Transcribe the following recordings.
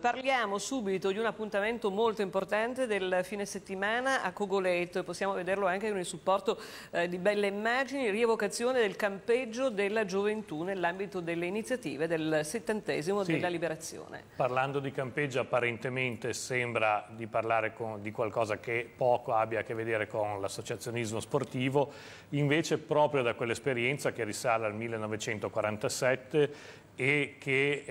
Parliamo subito di un appuntamento molto importante del fine settimana a Cogoleto e possiamo vederlo anche con il supporto eh, di belle immagini, rievocazione del campeggio della gioventù nell'ambito delle iniziative del settantesimo sì. della liberazione. Parlando di campeggio apparentemente sembra di parlare con, di qualcosa che poco abbia a che vedere con l'associazionismo sportivo, invece proprio da quell'esperienza che risale al 1947 e che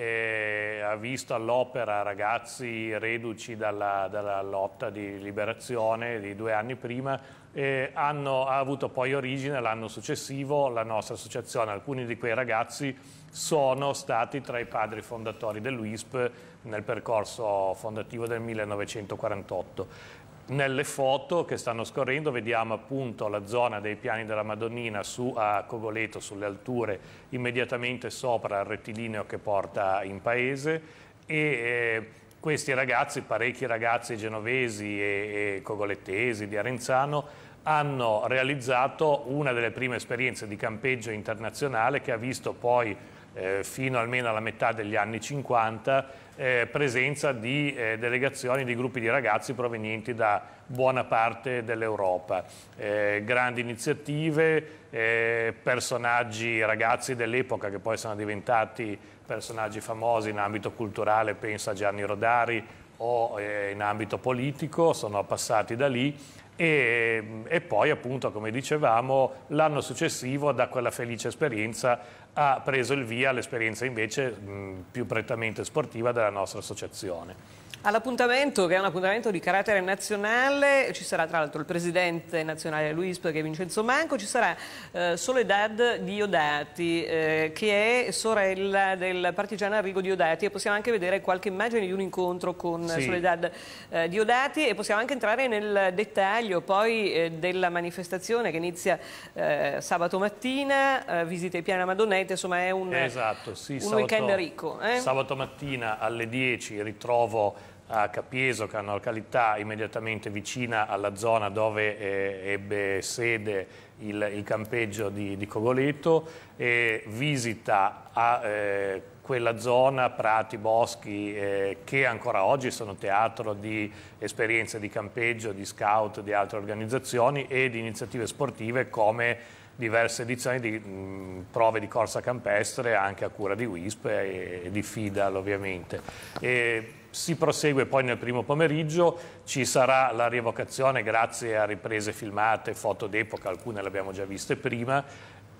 eh, ha visto all'opera ragazzi reduci dalla, dalla lotta di liberazione di due anni prima eh, hanno, ha avuto poi origine l'anno successivo la nostra associazione. Alcuni di quei ragazzi sono stati tra i padri fondatori dell'UISP nel percorso fondativo del 1948. Nelle foto che stanno scorrendo vediamo appunto la zona dei piani della Madonnina su a Cogoleto, sulle alture, immediatamente sopra il rettilineo che porta in paese e eh, questi ragazzi, parecchi ragazzi genovesi e, e cogolettesi di Arenzano, hanno realizzato una delle prime esperienze di campeggio internazionale che ha visto poi eh, fino almeno alla metà degli anni 50 eh, presenza di eh, delegazioni di gruppi di ragazzi provenienti da buona parte dell'Europa. Eh, grandi iniziative, eh, personaggi, ragazzi dell'epoca che poi sono diventati personaggi famosi in ambito culturale, penso a Gianni Rodari o eh, in ambito politico, sono passati da lì e, e poi appunto come dicevamo l'anno successivo da quella felice esperienza ha preso il via l'esperienza invece mh, più prettamente sportiva della nostra associazione. All'appuntamento, che è un appuntamento di carattere nazionale, ci sarà tra l'altro il presidente nazionale dell'UISP che è Vincenzo Manco, ci sarà eh, Soledad Diodati eh, che è sorella del partigiano Arrigo Diodati e possiamo anche vedere qualche immagine di un incontro con sì. Soledad eh, Diodati e possiamo anche entrare nel dettaglio dettaglio poi eh, della manifestazione che inizia eh, sabato mattina, eh, visita i piani Madonnetta, insomma è un, esatto, sì, un sabato, weekend ricco. Eh? Sabato mattina alle 10 ritrovo a Capieso che è una località immediatamente vicina alla zona dove eh, ebbe sede il, il campeggio di, di, Cogoleto e visita a, eh, quella zona, prati, boschi eh, che ancora oggi sono teatro di esperienze di campeggio, di scout, di altre organizzazioni e di iniziative sportive come diverse edizioni di mh, mm, prove di corsa campestre anche a cura di WISP e, e di FIDAL ovviamente. E si prosegue poi nel primo pomeriggio, ci sarà la rievocazione grazie a riprese filmate, foto d'epoca, alcune le abbiamo già viste prima,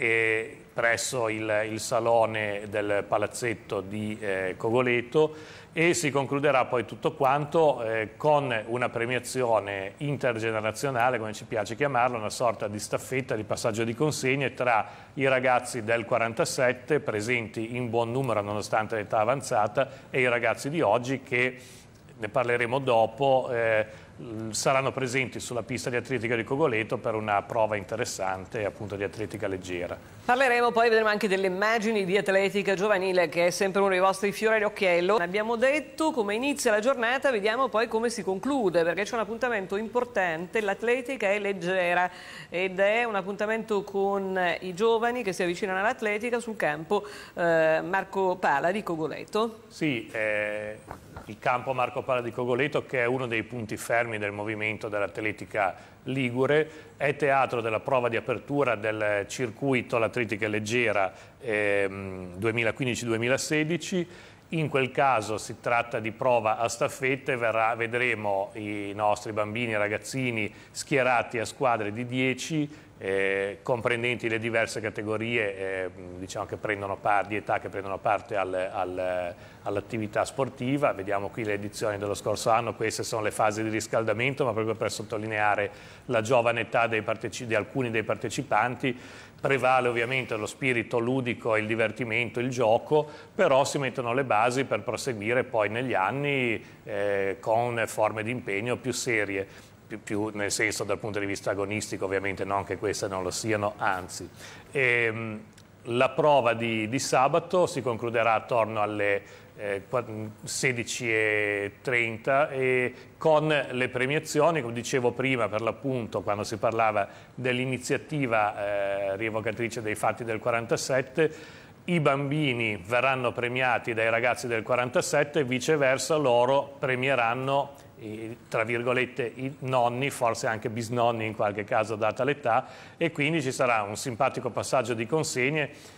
e presso il, il, salone del palazzetto di eh, Cogoleto e si concluderà poi tutto quanto eh, con una premiazione intergenerazionale, come ci piace chiamarlo, una sorta di staffetta di passaggio di consegne tra i ragazzi del 47 presenti in buon numero nonostante l'età avanzata e i ragazzi di oggi che ne parleremo dopo eh, Mm, saranno presenti sulla pista di atletica di Cogoleto per una prova interessante appunto di atletica leggera. Parleremo poi, vedremo anche delle immagini di atletica giovanile che è sempre uno dei vostri fiori all'occhiello. Abbiamo detto come inizia la giornata, vediamo poi come si conclude perché c'è un appuntamento importante, l'atletica è leggera ed è un appuntamento con i giovani che si avvicinano all'atletica sul campo eh, Marco Pala di Cogoleto. Sì, eh, il campo Marco Pala di Cogoleto che è uno dei punti fermi interni del movimento dell'atletica ligure, è teatro della prova di apertura del circuito L'Atletica leggera ehm, 2015-2016, in quel caso si tratta di prova a staffette, verrà, vedremo i nostri bambini e ragazzini schierati a squadre di 10 eh, comprendenti le diverse categorie eh, diciamo che prendono par, di età che prendono parte al, al, all'attività sportiva. Vediamo qui le edizioni dello scorso anno, queste sono le fasi di riscaldamento, ma proprio per sottolineare la giovane età parteci- di alcuni dei partecipanti prevale ovviamente lo spirito ludico, il divertimento, il gioco, però si mettono le basi per proseguire poi negli anni eh, con forme di impegno più serie più, più, nel senso dal punto di vista agonistico ovviamente non che queste non lo siano, anzi. E, ehm, la prova di, di, sabato si concluderà attorno alle eh, 16.30 e con le premiazioni, come dicevo prima per l'appunto quando si parlava dell'iniziativa eh, rievocatrice dei fatti del 47, i bambini verranno premiati dai ragazzi del 47 e viceversa loro premieranno i, tra virgolette i nonni, forse anche bisnonni in qualche caso data l'età e quindi ci sarà un simpatico passaggio di consegne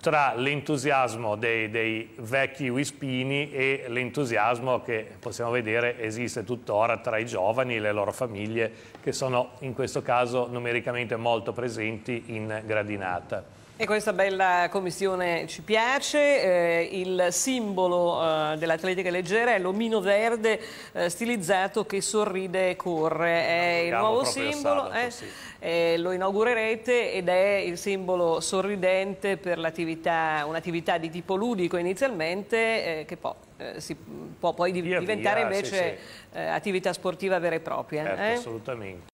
tra l'entusiasmo dei, dei, vecchi wispini e l'entusiasmo che possiamo vedere esiste tuttora tra i giovani e le loro famiglie che sono in questo caso numericamente molto presenti in gradinata. E questa bella commissione ci piace, eh, il simbolo eh, dell'atletica leggera è l'omino verde eh, stilizzato che sorride e corre, è il nuovo simbolo, sabato, eh, sì. Eh, lo inaugurerete ed è il simbolo sorridente per l'attività, un'attività di tipo ludico inizialmente eh, che può, si può poi diventare via, invece sì, sì. attività sportiva vera e propria. Certo, assolutamente.